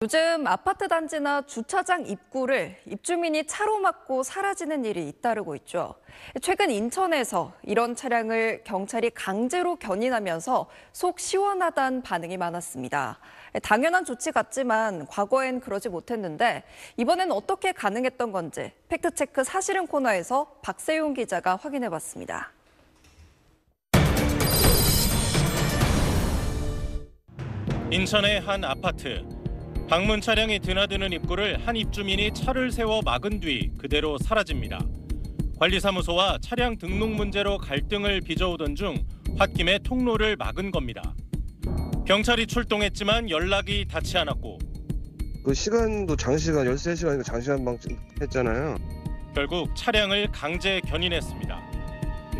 요즘 아파트 단지나 주차장 입구를 입주민이 차로 막고 사라지는 일이 잇따르고 있죠. 최근 인천에서 이런 차량을 경찰이 강제로 견인하면서 속 시원하단 반응이 많았습니다. 당연한 조치 같지만 과거엔 그러지 못했는데 이번엔 어떻게 가능했던 건지 팩트체크 사실은 코너에서 박세용 기자가 확인해 봤습니다. 인천의 한 아파트. 방문 차량이 드나드는 입구를 한 입주민이 차를 세워 막은 뒤 그대로 사라집니다. 관리사무소와 차량 등록 문제로 갈등을 빚어오던 중 홧김에 통로를 막은 겁니다. 경찰이 출동했지만 연락이 닿지 않았고 그 시간도 장시간 1 3시간인가 장시간 방했잖아요. 결국 차량을 강제 견인했습니다.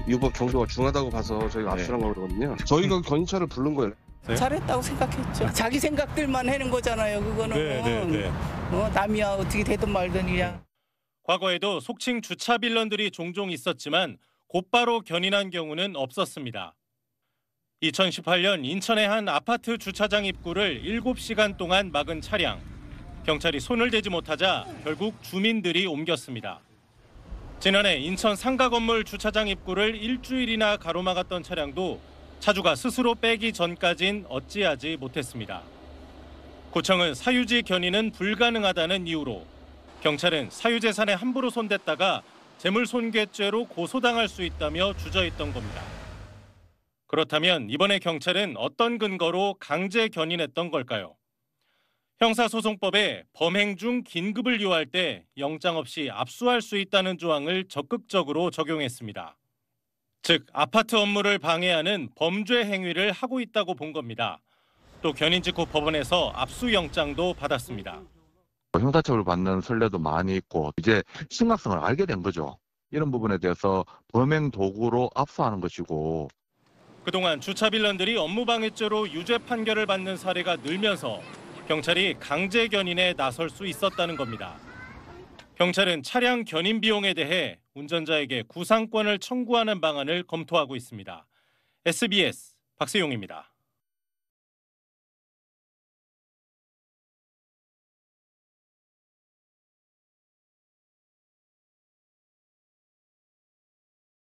유법 경도가 중하다고 봐서 저희가 압수한 네. 거거든요. 저희가 견인차를 부른 거예요. 네. 잘했다고 생각했죠. 아. 자기 생각들만 해는 거잖아요. 그거는 네, 네, 네. 뭐 남이야 어떻게 되든 말든 그냥. 과거에도 속칭 주차 빌런들이 종종 있었지만 곧바로 견인한 경우는 없었습니다. 2018년 인천의 한 아파트 주차장 입구를 7시간 동안 막은 차량. 경찰이 손을 대지 못하자 결국 주민들이 옮겼습니다. 지난해 인천 상가 건물 주차장 입구를 일주일이나 가로막았던 차량도 차주가 스스로 빼기 전까진 어찌하지 못했습니다. 고청은 사유지 견인은 불가능하다는 이유로 경찰은 사유재산에 함부로 손댔다가 재물손괴죄로 고소당할 수 있다며 주저했던 겁니다. 그렇다면 이번에 경찰은 어떤 근거로 강제 견인했던 걸까요? 형사소송법에 범행 중 긴급을 요할 때 영장 없이 압수할 수 있다는 조항을 적극적으로 적용했습니다. 즉 아파트 업무를 방해하는 범죄 행위를 하고 있다고 본 겁니다. 또 견인 직후 법원에서 압수영장도 받았습니다. 형사처벌 받는 선례도 많이 있고 이제 심각성을 알게 된 거죠. 이런 부분에 대해서 범행 도구로 압수하는 것이고 그동안 주차 빌런들이 업무방해죄로 유죄 판결을 받는 사례가 늘면서 경찰이 강제 견인에 나설 수 있었다는 겁니다. 경찰은 차량 견인 비용에 대해 운전자에게 구상권을 청구하는 방안을 검토하고 있습니다. SBS 박세용입니다.